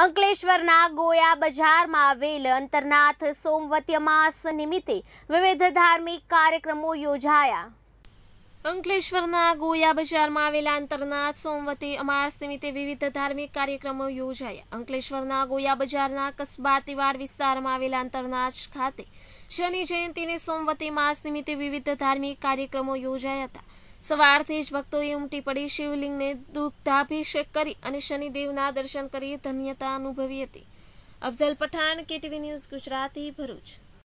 અંકલેશ્વરના ગોયા બજારમાં આવેલ અંતરનાથ સોમવતી અમાસ નિમિત્તે વિવિધ ધાર્મિક કાર્યક્રમો યોજાયા અંકલેશ્વરના ગોયા બજારમાં આવેલા અંતરનાથ સોમવતી અમાસ નિમિત્તે વિવિધ ધાર્મિક કાર્યક્રમો યોજાયા અંકલેશ્વરના ગોયા બજારના કસ્બા તિવાડ વિસ્તારમાં આવેલા અંતરનાથ ખાતે શનિ જયંતિને સોમવતી માસ નિમિત્તે વિવિધ ધાર્મિક કાર્યક્રમો યોજાયા હતા સવારથી જ ભક્તોએ ઉમટી પડી શિવલિંગને દુગ્ધાભિષેક કરી અને શનિદેવના દર્શન કરી ધન્યતા અનુભવી હતી અફઝલ પઠાણ કેટીવી ન્યૂઝ ગુજરાતી ભરૂચ